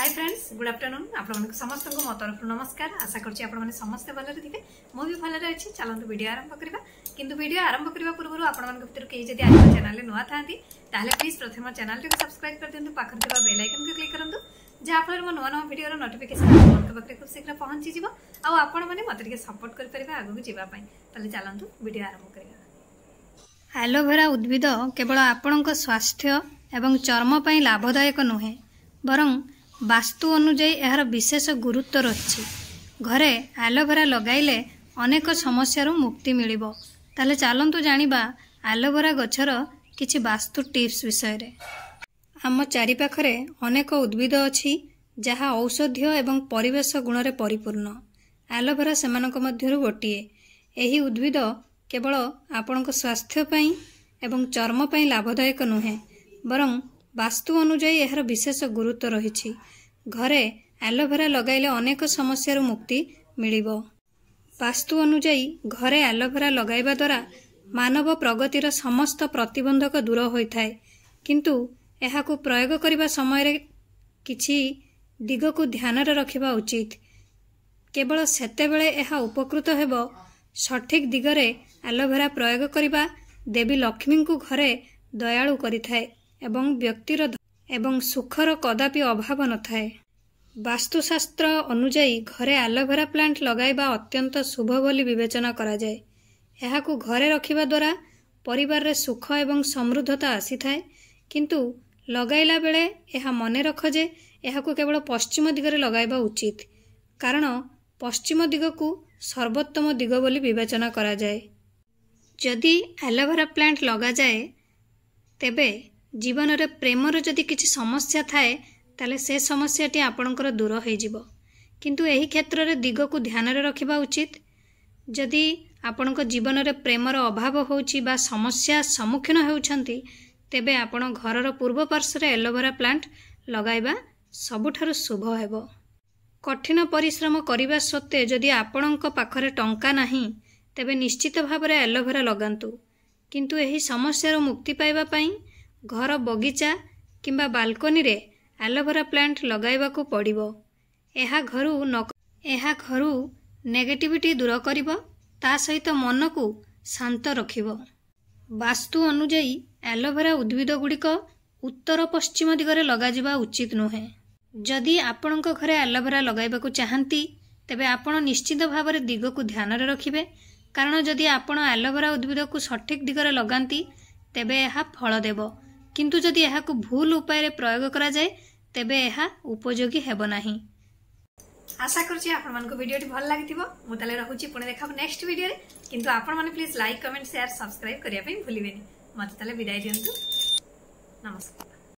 hi friends good আফটরনুন আপনার সমস্ত মো তরফ নমস্কার আশা করছি আপনার সমস্তে ভালরে থাকবে মু ভালরে অছি চলতু ভিডিও আরম্ভ করা কিন্তু ভিডিও আরম্ভ করা পূর্ব আপনার ভিতর কে যদি আজ চ্যানেল নূয়া থাকে তাহলে প্লিজ প্রথম চ্যানেলটি সবসক্রাইব করে দিন পাখে থাকা বেল আইকন কু ক্লিক করুন যাফলের মো নূয়া নূয়া ভিডিওর নোটিফিকেসন আপনার পাখে খুব শীঘ্র পৌঁছি যাব আপনার মতো টিকি সপোর্ট করে পারে আগুক যা তাহলে চলতু ভিডিও আরম্ভ করা ଆଲୋଭେରା ଉଦ୍ଭିଦ କେବଳ ଆପଣଙ୍କ ସ୍ୱାସ୍ଥ୍ୟ ଏବଂ ଚର୍ମ ପାଇଁ ଲାଭଦାୟକ ନୁହେଁ ବରଂ ବାସ୍ତୁ ଅନୁଯାୟୀ ଏହାର ବିଶେଷ ଗୁରୁତ୍ୱ ରହିଛି ଘରେ ଆଲୋଭେରା ଲଗାଇଲେ ଅନେକ ସମସ୍ୟାରୁ ମୁକ୍ତି ମିଳିବ ତାହେଲେ ଚାଲନ୍ତୁ ଜାଣିବା ଆଲୋଭେରା ଗଛର କିଛି ବାସ୍ତୁ ଟିପ୍ସ ବିଷୟରେ ଆମ ଚାରିପାଖରେ ଅନେକ ଉଦ୍ଭିଦ ଅଛି ଯାହା ଔଷଧୀୟ ଏବଂ ପରିବେଶ ଗୁଣରେ ପରିପୂର୍ଣ୍ଣ ଆଲୋଭେରା ସେମାନଙ୍କ ମଧ୍ୟରୁ ଗୋଟିଏ ଏହି ଉଦ୍ଭିଦ କେବଳ ଆପଣଙ୍କ ସ୍ୱାସ୍ଥ୍ୟ ପାଇଁ ଏବଂ ଚର୍ମ ପାଇଁ ଲାଭଦାୟକ ନୁହେଁ ବରଂ ବାସ୍ତୁ ଅନୁଯାୟୀ ଏହାର ବିଶେଷ ଗୁରୁତ୍ୱ ରହିଛି ଘରେ ଆଲୋଭେରା ଲଗାଇଲେ ଅନେକ ସମସ୍ୟାରୁ ମୁକ୍ତି ମିଳିବ ବାସ୍ତୁ ଅନୁଯାୟୀ ଘରେ ଆଲୋଭେରା ଲଗାଇବା ଦ୍ୱାରା ମାନବ ପ୍ରଗତିର ସମସ୍ତ ପ୍ରତିବନ୍ଧକ ଦୂର ହୋଇଥାଏ କିନ୍ତୁ ଏହାକୁ ପ୍ରୟୋଗ କରିବା ସମୟରେ କିଛି ଦିଗକୁ ଧ୍ୟାନରେ ରଖିବା ଉଚିତ କେବଳ ସେତେବେଳେ ଏହା ଉପକୃତ ହେବ ସଠିକ୍ ଦିଗରେ ଆଲୋଭେରା ପ୍ରୟୋଗ କରିବା ଦେବୀ ଲକ୍ଷ୍ମୀଙ୍କୁ ଘରେ ଦୟାଳୁ କରିଥାଏ ଏବଂ ବ୍ୟକ୍ତିର ଏବଂ ସୁଖର କଦାପି ଅଭାବ ନଥାଏ ବାସ୍ତୁଶାସ୍ତ୍ର ଅନୁଯାୟୀ ଘରେ ଆଲୋଭେରା ପ୍ଲାଣ୍ଟ ଲଗାଇବା ଅତ୍ୟନ୍ତ ଶୁଭ ବୋଲି ବିବେଚନା କରାଯାଏ ଏହାକୁ ଘରେ ରଖିବା ଦ୍ୱାରା ପରିବାରରେ ସୁଖ ଏବଂ ସମୃଦ୍ଧତା ଆସିଥାଏ କିନ୍ତୁ ଲଗାଇଲା ବେଳେ ଏହା ମନେ ରଖ ଯେ ଏହାକୁ କେବଳ ପଶ୍ଚିମ ଦିଗରେ ଲଗାଇବା ଉଚିତ କାରଣ ପଶ୍ଚିମ ଦିଗକୁ ସର୍ବୋତ୍ତମ ଦିଗ ବୋଲି ବିବେଚନା କରାଯାଏ ଯଦି ଆଲୋଭେରା ପ୍ଲାଣ୍ଟ ଲଗାଯାଏ ତେବେ ଜୀବନରେ ପ୍ରେମର ଯଦି କିଛି ସମସ୍ୟା ଥାଏ ତାହେଲେ ସେ ସମସ୍ୟାଟି ଆପଣଙ୍କର ଦୂର ହୋଇଯିବ କିନ୍ତୁ ଏହି କ୍ଷେତ୍ରରେ ଦିଗକୁ ଧ୍ୟାନରେ ରଖିବା ଉଚିତ ଯଦି ଆପଣଙ୍କ ଜୀବନରେ ପ୍ରେମର ଅଭାବ ହେଉଛି ବା ସମସ୍ୟା ସମ୍ମୁଖୀନ ହେଉଛନ୍ତି ତେବେ ଆପଣ ଘରର ପୂର୍ବ ପାର୍ଶ୍ୱରେ ଏଲୋଭେରା ପ୍ଲାଣ୍ଟ ଲଗାଇବା ସବୁଠାରୁ ଶୁଭ ହେବ କଠିନ ପରିଶ୍ରମ କରିବା ସତ୍ତ୍ୱେ ଯଦି ଆପଣଙ୍କ ପାଖରେ ଟଙ୍କା ନାହିଁ ତେବେ ନିଶ୍ଚିତ ଭାବରେ ଏଲୋଭେରା ଲଗାନ୍ତୁ କିନ୍ତୁ ଏହି ସମସ୍ୟାରୁ ମୁକ୍ତି ପାଇବା ପାଇଁ ଘର ବଗିଚା କିମ୍ବା ବାଲକୋନିରେ ଆଲୋଭେରା ପ୍ଲାଣ୍ଟ ଲଗାଇବାକୁ ପଡ଼ିବ ଏହା ଘରୁ ନ ଏହା ଘରୁ ନେଗେଟିଭିଟି ଦୂର କରିବ ତା ସହିତ ମନକୁ ଶାନ୍ତ ରଖିବ ବାସ୍ତୁ ଅନୁଯାୟୀ ଆଲୋଭେରା ଉଦ୍ଭିଦ ଗୁଡ଼ିକ ଉତ୍ତର ପଶ୍ଚିମ ଦିଗରେ ଲଗାଯିବା ଉଚିତ ନୁହେଁ ଯଦି ଆପଣଙ୍କ ଘରେ ଆଲୋଭେରା ଲଗାଇବାକୁ ଚାହାନ୍ତି ତେବେ ଆପଣ ନିଶ୍ଚିତ ଭାବରେ ଦିଗକୁ ଧ୍ୟାନରେ ରଖିବେ କାରଣ ଯଦି ଆପଣ ଆଲୋଭେରା ଉଦ୍ଭିଦକୁ ସଠିକ୍ ଦିଗରେ ଲଗାନ୍ତି ତେବେ ଏହା ଫଳ ଦେବ କିନ୍ତୁ ଯଦି ଏହାକୁ ଭୁଲ ଉପାୟରେ ପ୍ରୟୋଗ କରାଯାଏ ତେବେ ଏହା ଉପଯୋଗୀ ହେବ ନାହିଁ ଆଶା କରୁଛି ଆପଣମାନଙ୍କୁ ଭିଡ଼ିଓଟି ଭଲ ଲାଗିଥିବ ମୁଁ ତାହେଲେ ରହୁଛି ପୁଣି ଦେଖା ହେବ ନେକ୍ସଟ ଭିଡ଼ିଓରେ କିନ୍ତୁ ଆପଣମାନେ please like comment share subscribe କରିବା ପାଇଁ ଭୁଲିବେନି ମୋତେ ତାହେଲେ ବିଦାୟ ଦିଅନ୍ତୁ ନମସ୍କାର